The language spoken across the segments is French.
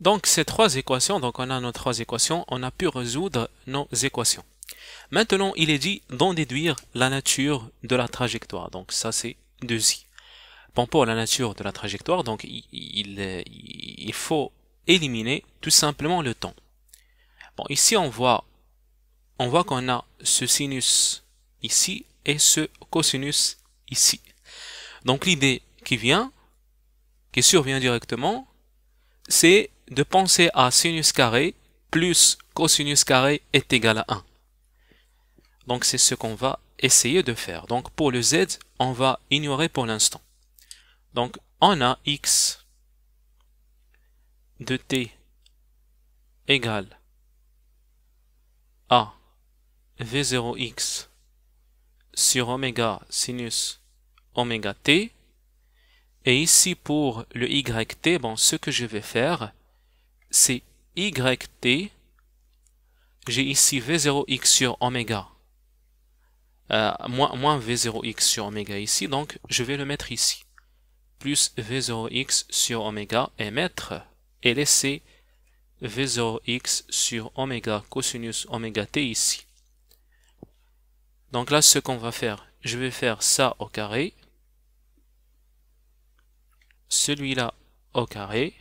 Donc ces trois équations, donc on a nos trois équations, on a pu résoudre nos équations. Maintenant, il est dit d'en déduire la nature de la trajectoire. Donc ça c'est 2i. Bon, pour la nature de la trajectoire, donc il, il, il faut éliminer tout simplement le temps. Bon, ici on voit on voit qu'on a ce sinus ici et ce cosinus ici. Donc l'idée qui vient, qui survient directement, c'est de penser à sinus carré plus cosinus carré est égal à 1. Donc c'est ce qu'on va essayer de faire. Donc pour le z, on va ignorer pour l'instant. Donc on a x de t égale à v0x sur oméga sinus oméga t. Et ici pour le yt, bon, ce que je vais faire, c'est YT. J'ai ici V0X sur oméga. Euh, moins, moins V0X sur oméga ici, donc je vais le mettre ici. Plus V0X sur oméga et mettre et laisser V0X sur oméga cosinus oméga T ici. Donc là, ce qu'on va faire, je vais faire ça au carré, celui-là au carré,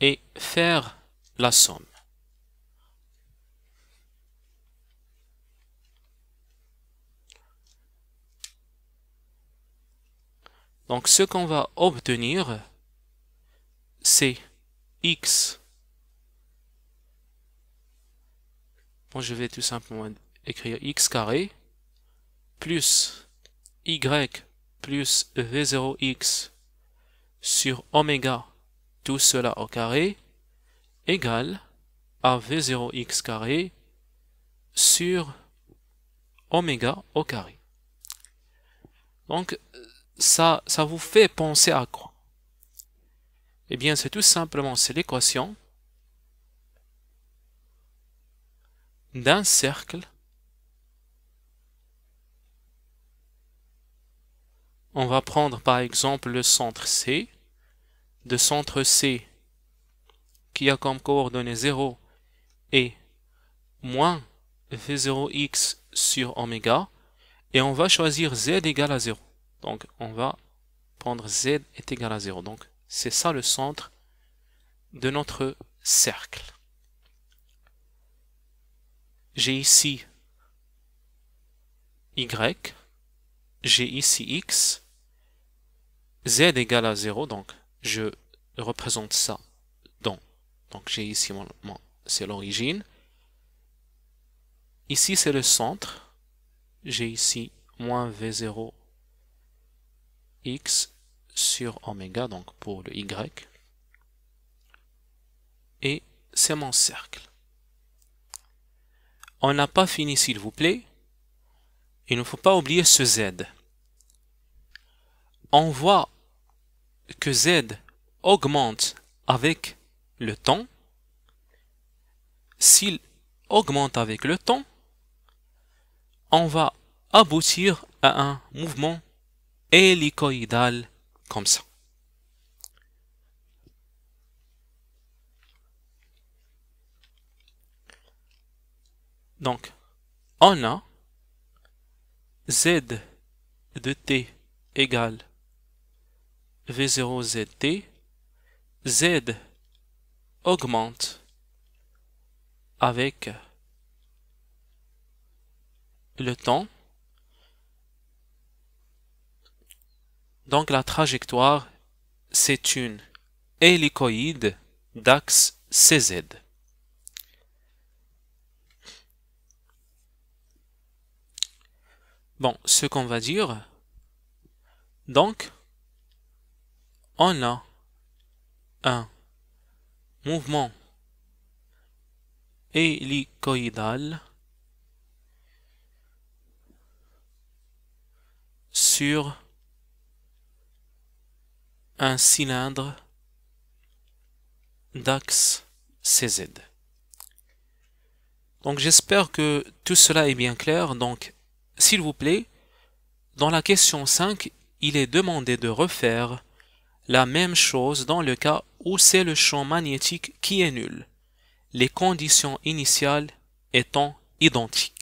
et faire la somme. Donc ce qu'on va obtenir, c'est x. Bon, je vais tout simplement écrire x carré plus y plus v0x sur oméga tout cela au carré égale à v0x carré sur oméga au carré. Donc, ça, ça vous fait penser à quoi Eh bien, c'est tout simplement, c'est l'équation d'un cercle On va prendre par exemple le centre C de centre C qui a comme coordonnée 0 et moins V0x sur oméga et on va choisir z égale à 0. Donc on va prendre z est égal à 0. Donc c'est ça le centre de notre cercle. J'ai ici y, j'ai ici x, z égale à 0, donc je représente ça dans. Donc j'ai ici c'est l'origine. Ici, c'est le centre. J'ai ici moins V0 x sur oméga, donc pour le y. Et c'est mon cercle. On n'a pas fini, s'il vous plaît. Il ne faut pas oublier ce z. On voit que Z augmente avec le temps, s'il augmente avec le temps, on va aboutir à un mouvement hélicoïdal comme ça. Donc, on a z de t égale V0ZT, Z augmente avec le temps, donc la trajectoire, c'est une hélicoïde d'axe CZ. Bon, ce qu'on va dire, donc, on a un mouvement hélicoïdal sur un cylindre d'axe CZ. Donc j'espère que tout cela est bien clair. Donc s'il vous plaît, dans la question 5, il est demandé de refaire la même chose dans le cas où c'est le champ magnétique qui est nul, les conditions initiales étant identiques.